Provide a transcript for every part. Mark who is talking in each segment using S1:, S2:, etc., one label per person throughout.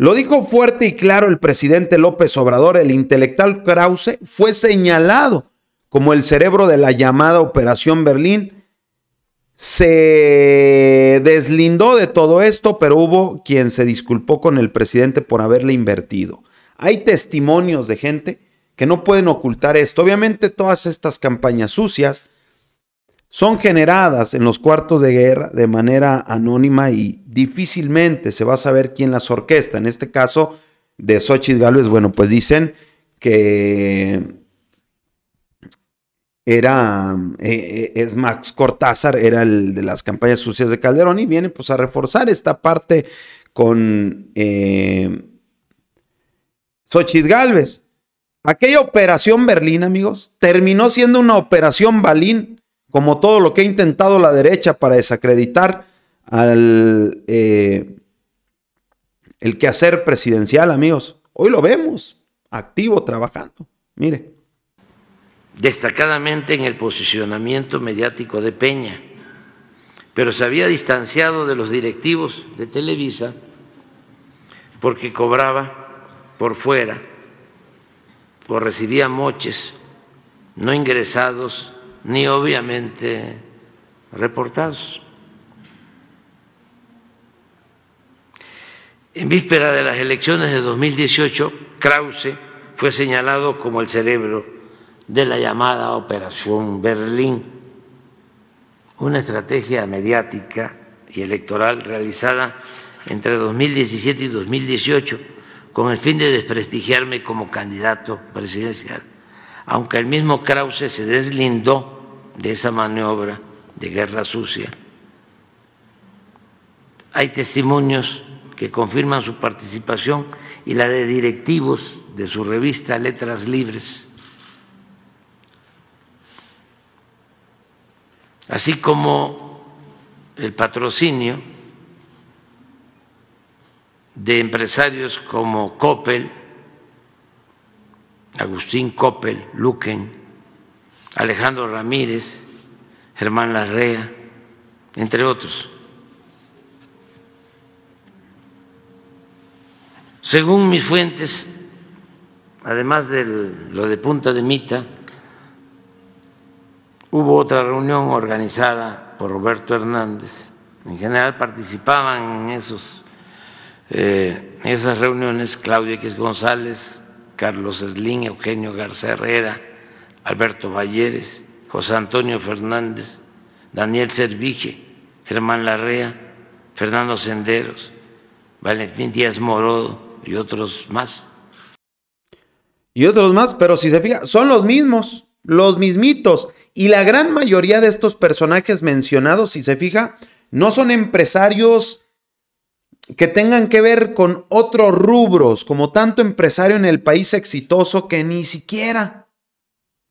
S1: Lo dijo fuerte y claro el presidente López Obrador, el intelectual Krause fue señalado como el cerebro de la llamada Operación Berlín. Se deslindó de todo esto, pero hubo quien se disculpó con el presidente por haberle invertido. Hay testimonios de gente que no pueden ocultar esto. Obviamente todas estas campañas sucias son generadas en los cuartos de guerra de manera anónima y, difícilmente se va a saber quién las orquesta. En este caso de Xochitl Galvez, bueno, pues dicen que era, eh, eh, es Max Cortázar, era el de las campañas sucias de Calderón y viene pues a reforzar esta parte con eh, Xochitl Galvez. Aquella operación Berlín, amigos, terminó siendo una operación Balín, como todo lo que ha intentado la derecha para desacreditar al eh, el quehacer presidencial, amigos. Hoy lo vemos, activo, trabajando. Mire.
S2: Destacadamente en el posicionamiento mediático de Peña, pero se había distanciado de los directivos de Televisa porque cobraba por fuera o recibía moches no ingresados ni obviamente reportados. En víspera de las elecciones de 2018, Krause fue señalado como el cerebro de la llamada Operación Berlín, una estrategia mediática y electoral realizada entre 2017 y 2018 con el fin de desprestigiarme como candidato presidencial, aunque el mismo Krause se deslindó de esa maniobra de guerra sucia. Hay testimonios que confirman su participación y la de directivos de su revista Letras Libres, así como el patrocinio de empresarios como Coppel, Agustín Coppel, Luquen, Alejandro Ramírez, Germán Larrea, entre otros. Según mis fuentes, además de lo de Punta de Mita, hubo otra reunión organizada por Roberto Hernández. En general participaban en esos, eh, esas reuniones Claudia X González, Carlos Slim, Eugenio Garza Herrera, Alberto Valleres, José Antonio Fernández, Daniel Servige, Germán Larrea, Fernando Senderos, Valentín Díaz Morodo, y otros más.
S1: Y otros más, pero si se fija, son los mismos, los mismitos. Y la gran mayoría de estos personajes mencionados, si se fija, no son empresarios que tengan que ver con otros rubros, como tanto empresario en el país exitoso que ni siquiera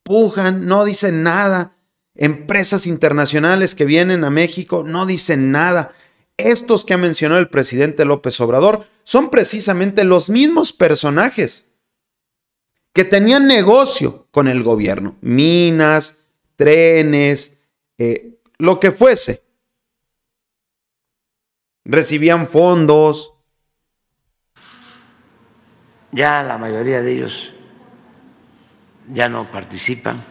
S1: pujan, no dicen nada. Empresas internacionales que vienen a México no dicen nada. Estos que ha mencionado el presidente López Obrador son precisamente los mismos personajes que tenían negocio con el gobierno, minas, trenes, eh, lo que fuese. Recibían fondos. Ya la mayoría de ellos
S2: ya no participan.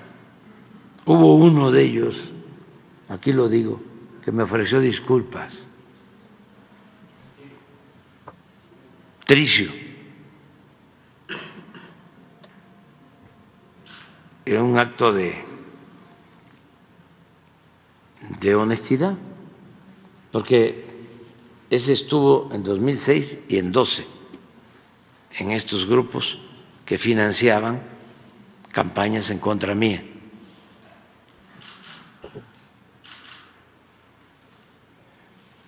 S2: Hubo uno de ellos, aquí lo digo, que me ofreció disculpas Tricio. Era un acto de, de honestidad, porque ese estuvo en 2006 y en 12, en estos grupos que financiaban campañas en contra mía.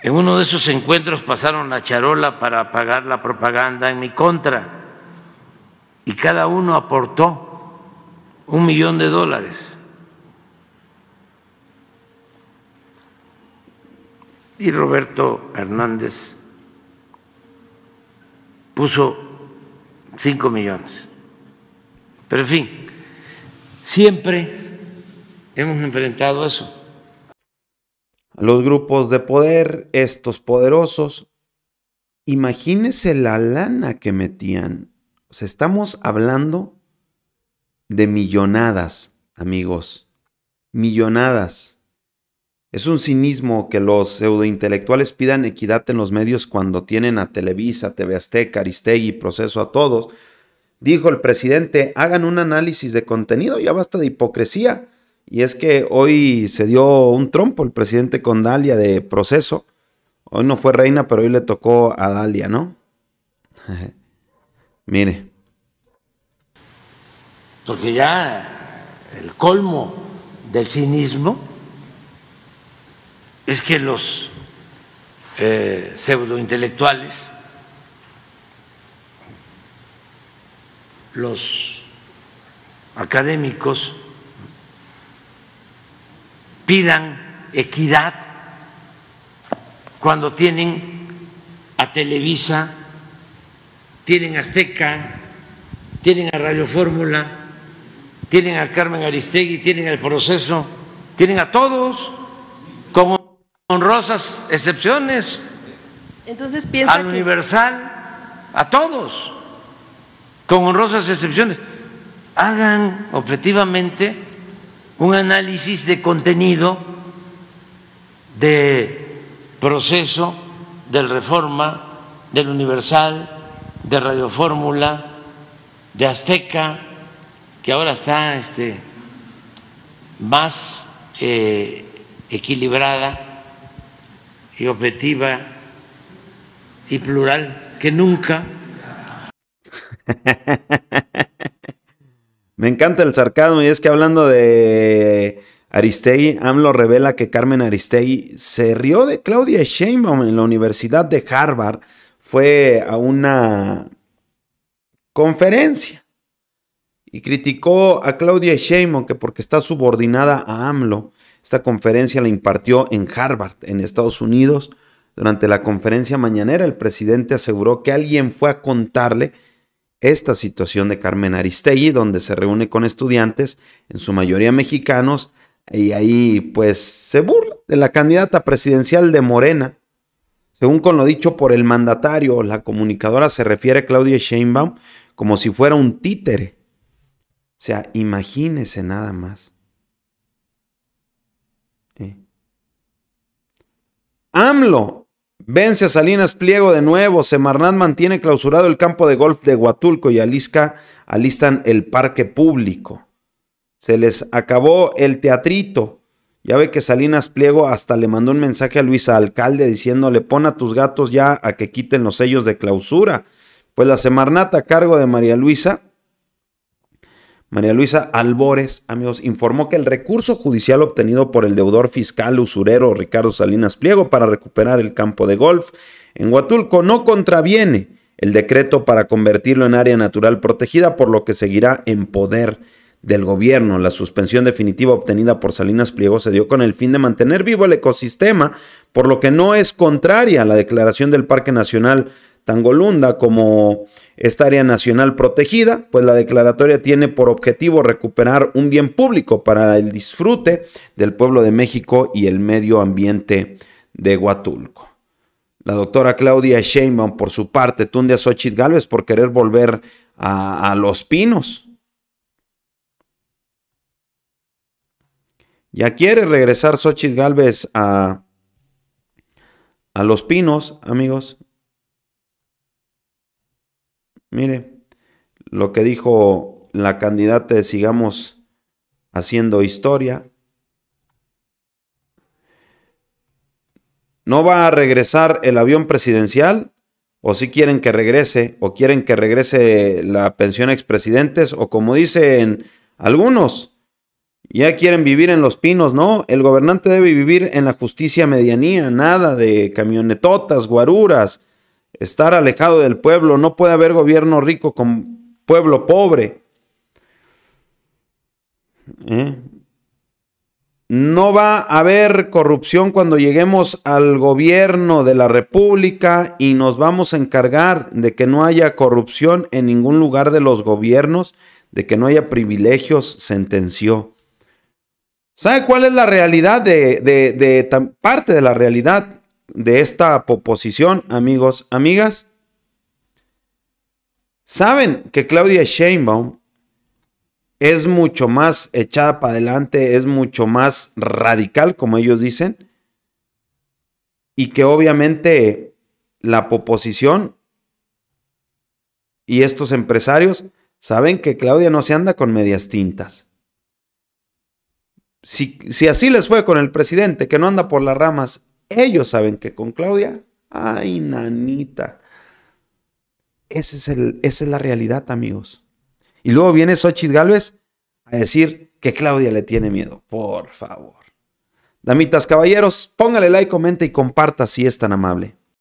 S2: En uno de esos encuentros pasaron la charola para pagar la propaganda en mi contra y cada uno aportó un millón de dólares. Y Roberto Hernández puso cinco millones. Pero en fin, siempre hemos enfrentado eso
S1: los grupos de poder, estos poderosos. Imagínese la lana que metían. O sea, estamos hablando de millonadas, amigos. Millonadas. Es un cinismo que los pseudointelectuales pidan equidad en los medios cuando tienen a Televisa, TV Azteca, Aristegui, Proceso a todos. Dijo el presidente, hagan un análisis de contenido, ya basta de hipocresía. Y es que hoy se dio un trompo el presidente con Dalia de proceso. Hoy no fue reina, pero hoy le tocó a Dalia, ¿no? Mire.
S2: Porque ya el colmo del cinismo es que los pseudo eh, pseudointelectuales, los académicos, pidan equidad cuando tienen a Televisa, tienen a Azteca, tienen a Radio Fórmula, tienen a Carmen Aristegui, tienen al proceso, tienen a todos, con honrosas excepciones. Entonces al Universal, a todos, con honrosas excepciones. Hagan objetivamente un análisis de contenido, de proceso, de Reforma, del Universal, de Radiofórmula, de Azteca, que ahora está este, más eh, equilibrada y objetiva y plural que nunca.
S1: Me encanta el sarcasmo y es que hablando de Aristegui, AMLO revela que Carmen Aristegui se rió de Claudia Sheinbaum en la Universidad de Harvard. Fue a una conferencia y criticó a Claudia Sheinbaum que porque está subordinada a AMLO. Esta conferencia la impartió en Harvard, en Estados Unidos. Durante la conferencia mañanera, el presidente aseguró que alguien fue a contarle esta situación de Carmen Aristegui, donde se reúne con estudiantes, en su mayoría mexicanos, y ahí pues se burla de la candidata presidencial de Morena. Según con lo dicho por el mandatario, la comunicadora se refiere a Claudia Sheinbaum como si fuera un títere. O sea, imagínese nada más. ¿Eh? AMLO Vence a Salinas Pliego de nuevo. Semarnat mantiene clausurado el campo de golf de Huatulco y Alisca alistan el parque público. Se les acabó el teatrito. Ya ve que Salinas Pliego hasta le mandó un mensaje a Luisa Alcalde diciéndole pon a tus gatos ya a que quiten los sellos de clausura. Pues la Semarnat a cargo de María Luisa María Luisa Albores, amigos, informó que el recurso judicial obtenido por el deudor fiscal usurero Ricardo Salinas Pliego para recuperar el campo de golf en Huatulco no contraviene el decreto para convertirlo en área natural protegida, por lo que seguirá en poder del gobierno. La suspensión definitiva obtenida por Salinas Pliego se dio con el fin de mantener vivo el ecosistema, por lo que no es contraria a la declaración del Parque Nacional Angolunda como esta área nacional protegida, pues la declaratoria tiene por objetivo recuperar un bien público para el disfrute del pueblo de México y el medio ambiente de Huatulco. La doctora Claudia Sheinbaum, por su parte, tunde a Xochitl Galvez por querer volver a, Los Pinos. Ya quiere regresar Xochitl Galvez a, a Los Pinos, amigos. Mire, lo que dijo la candidata Sigamos haciendo historia. ¿No va a regresar el avión presidencial? ¿O si quieren que regrese? ¿O quieren que regrese la pensión expresidentes? ¿O como dicen algunos? Ya quieren vivir en los pinos, ¿no? El gobernante debe vivir en la justicia medianía, nada de camionetotas, guaruras, estar alejado del pueblo. No puede haber gobierno rico con pueblo pobre. ¿Eh? No va a haber corrupción cuando lleguemos al gobierno de la República y nos vamos a encargar de que no haya corrupción en ningún lugar de los gobiernos, de que no haya privilegios, sentenció. ¿Sabe cuál es la realidad de parte de la realidad? de esta oposición, amigos, amigas, saben que Claudia Sheinbaum es mucho más echada para adelante, es mucho más radical, como ellos dicen, y que obviamente la oposición y estos empresarios saben que Claudia no se anda con medias tintas. Si, si, así les fue con el presidente, que no anda por las ramas, ellos saben que con Claudia, ay, nanita. es el, esa es la realidad, amigos. Y luego viene Xochitl Galvez a decir que Claudia le tiene miedo. Por favor. Damitas, caballeros, póngale like, comenta y comparta si es tan amable.